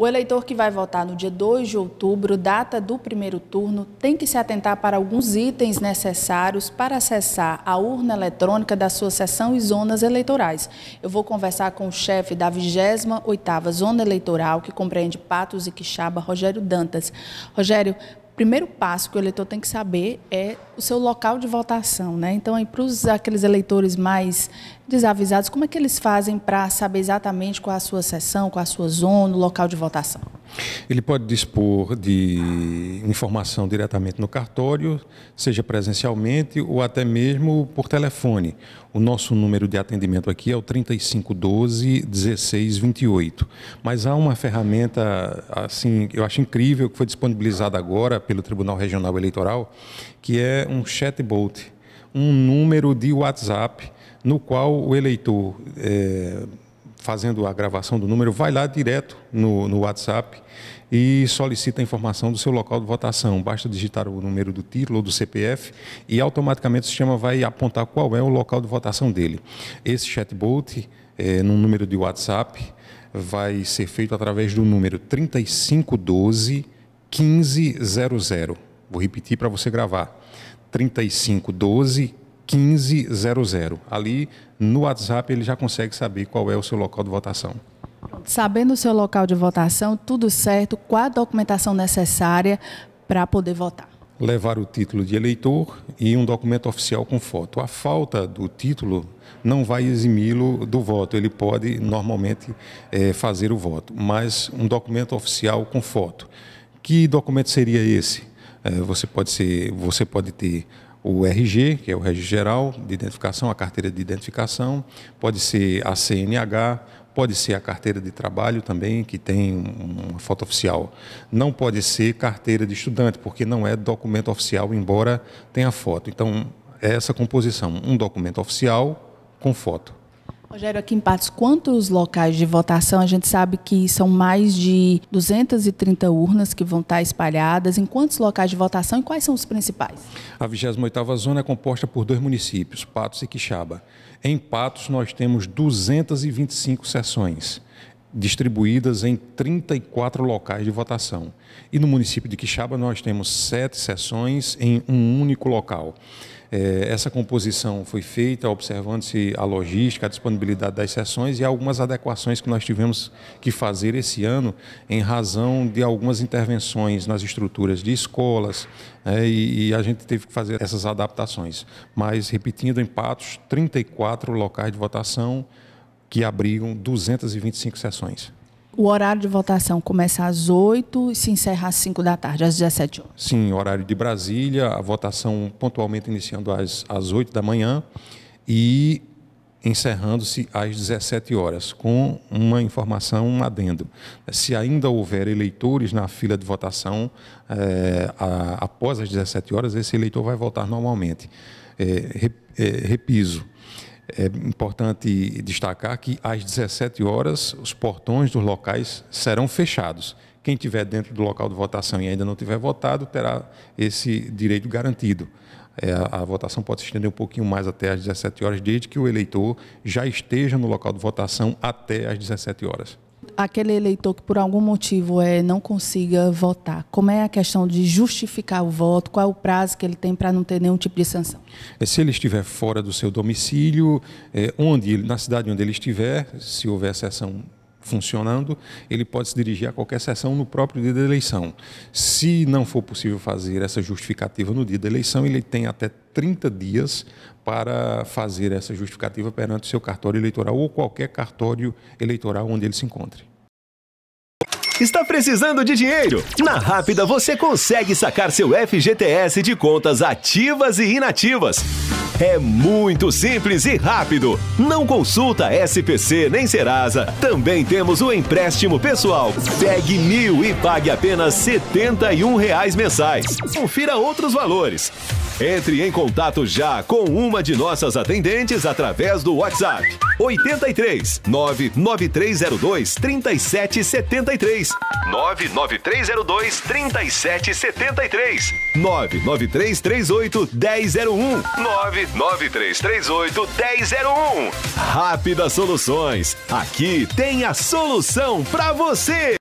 O eleitor que vai votar no dia 2 de outubro, data do primeiro turno, tem que se atentar para alguns itens necessários para acessar a urna eletrônica da sua seção e zonas eleitorais. Eu vou conversar com o chefe da 28ª Zona Eleitoral, que compreende Patos e Quixaba, Rogério Dantas. Rogério, primeiro passo que o eleitor tem que saber é o seu local de votação, né? Então, para os aqueles eleitores mais desavisados, como é que eles fazem para saber exatamente qual a sua sessão, qual a sua zona, o local de votação? Ele pode dispor de informação diretamente no cartório, seja presencialmente ou até mesmo por telefone. O nosso número de atendimento aqui é o 3512 1628. Mas há uma ferramenta, assim, eu acho incrível, que foi disponibilizada agora pelo Tribunal Regional Eleitoral, que é um chatbot, um número de WhatsApp no qual o eleitor. É, fazendo a gravação do número, vai lá direto no, no WhatsApp e solicita a informação do seu local de votação. Basta digitar o número do título ou do CPF e automaticamente o sistema vai apontar qual é o local de votação dele. Esse chatbot, é, num número de WhatsApp, vai ser feito através do número 3512 1500. Vou repetir para você gravar. 3512 1500. 1500. Ali no WhatsApp ele já consegue saber qual é o seu local de votação. Sabendo o seu local de votação, tudo certo, qual a documentação necessária para poder votar? Levar o título de eleitor e um documento oficial com foto. A falta do título não vai eximi-lo do voto, ele pode normalmente é, fazer o voto, mas um documento oficial com foto. Que documento seria esse? É, você, pode ser, você pode ter o RG, que é o Registro Geral de Identificação, a carteira de identificação, pode ser a CNH, pode ser a carteira de trabalho também, que tem uma foto oficial. Não pode ser carteira de estudante, porque não é documento oficial, embora tenha foto. Então, é essa composição: um documento oficial com foto. Rogério, aqui em Patos, quantos locais de votação? A gente sabe que são mais de 230 urnas que vão estar espalhadas. Em quantos locais de votação e quais são os principais? A 28ª Zona é composta por dois municípios, Patos e Quixaba. Em Patos, nós temos 225 sessões distribuídas em 34 locais de votação. E no município de Quixaba, nós temos sete sessões em um único local. É, essa composição foi feita observando-se a logística, a disponibilidade das sessões e algumas adequações que nós tivemos que fazer esse ano em razão de algumas intervenções nas estruturas de escolas é, e, e, a gente teve que fazer essas adaptações. Mas, repetindo, em Patos, 34 locais de votação que abrigam 225 sessões. O horário de votação começa às 8 e se encerra às 5 da tarde, às 17 horas. Sim, horário de Brasília, a votação pontualmente iniciando às, às 8 da manhã e encerrando-se às 17 horas, com uma informação, um adendo. Se ainda houver eleitores na fila de votação, é, a, após as 17 horas, esse eleitor vai votar normalmente. É, rep, é, repiso é importante destacar que às 17 horas os portões dos locais serão fechados. Quem tiver dentro do local de votação e ainda não tiver votado terá esse direito garantido. É, a, a votação pode se estender um pouquinho mais até às 17 horas, desde que o eleitor já esteja no local de votação até às 17 horas aquele eleitor que por algum motivo é, não consiga votar, como é a questão de justificar o voto? Qual é o prazo que ele tem para não ter nenhum tipo de sanção? É, se ele estiver fora do seu domicílio, é, onde na cidade onde ele estiver, se houver sessão funcionando, ele pode se dirigir a qualquer sessão no próprio dia da eleição. Se não for possível fazer essa justificativa no dia da eleição, ele tem até 30 dias para fazer essa justificativa perante o seu cartório eleitoral ou qualquer cartório eleitoral onde ele se encontre. Está precisando de dinheiro? Na Rápida você consegue sacar seu FGTS de contas ativas e inativas. É muito simples e rápido. Não consulta SPC nem Serasa. Também temos o empréstimo pessoal. Pegue mil e pague apenas R$ 71 reais mensais. Confira outros valores. Entre em contato já com uma de nossas atendentes através do WhatsApp 83 99302 3773 99302 3773 99338 1001 9 9338 1001. Rápidas Soluções. Aqui tem a solução para você.